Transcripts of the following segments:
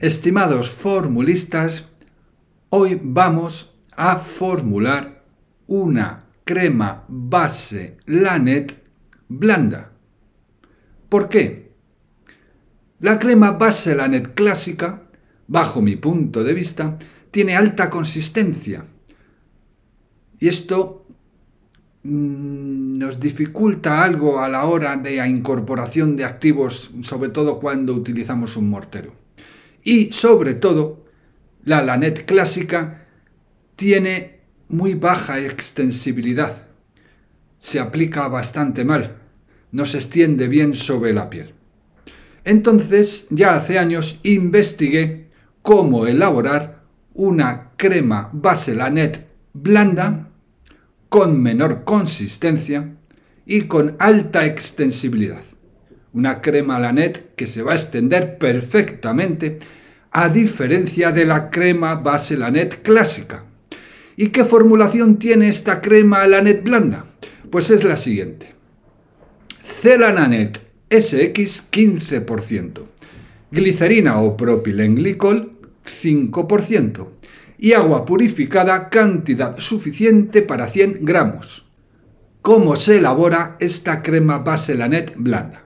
Estimados formulistas, hoy vamos a formular una crema base Lanet blanda. ¿Por qué? La crema base Lanet clásica, bajo mi punto de vista, tiene alta consistencia. Y esto mm, nos dificulta algo a la hora de la incorporación de activos, sobre todo cuando utilizamos un mortero. Y sobre todo, la LANET clásica tiene muy baja extensibilidad. Se aplica bastante mal. No se extiende bien sobre la piel. Entonces, ya hace años investigué cómo elaborar una crema base Lanet blanda con menor consistencia y con alta extensibilidad una crema Lanet que se va a extender perfectamente, a diferencia de la crema base Lanet clásica. ¿Y qué formulación tiene esta crema Lanet blanda? Pues es la siguiente. Celananet SX 15%, glicerina o propilenglicol 5% y agua purificada cantidad suficiente para 100 gramos. ¿Cómo se elabora esta crema base Lanet blanda?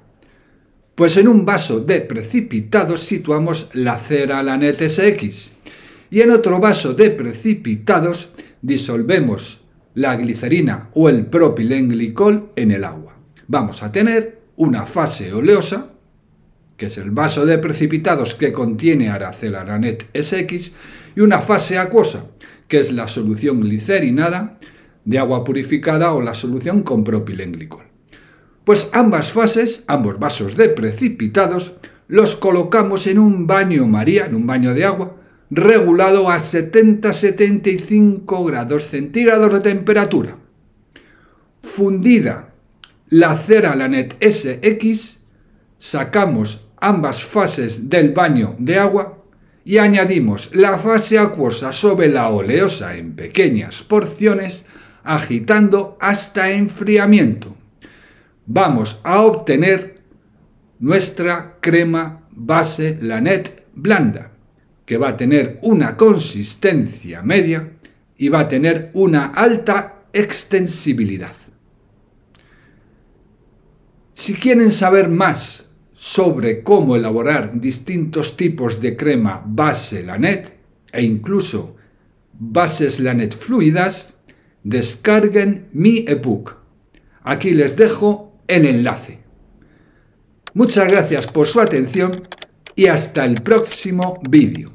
Pues en un vaso de precipitados situamos la cera Lanet SX y en otro vaso de precipitados disolvemos la glicerina o el propilenglicol en el agua. Vamos a tener una fase oleosa, que es el vaso de precipitados que contiene aracelanet SX, y una fase acuosa, que es la solución glicerinada de agua purificada o la solución con propilenglicol pues ambas fases, ambos vasos de precipitados, los colocamos en un baño María, en un baño de agua, regulado a 70-75 grados centígrados de temperatura. Fundida la cera Lanet SX, sacamos ambas fases del baño de agua y añadimos la fase acuosa sobre la oleosa en pequeñas porciones, agitando hasta enfriamiento vamos a obtener nuestra crema base Lanet blanda, que va a tener una consistencia media y va a tener una alta extensibilidad. Si quieren saber más sobre cómo elaborar distintos tipos de crema base Lanet e incluso bases Lanet fluidas, descarguen mi ebook. Aquí les dejo en enlace. Muchas gracias por su atención y hasta el próximo vídeo.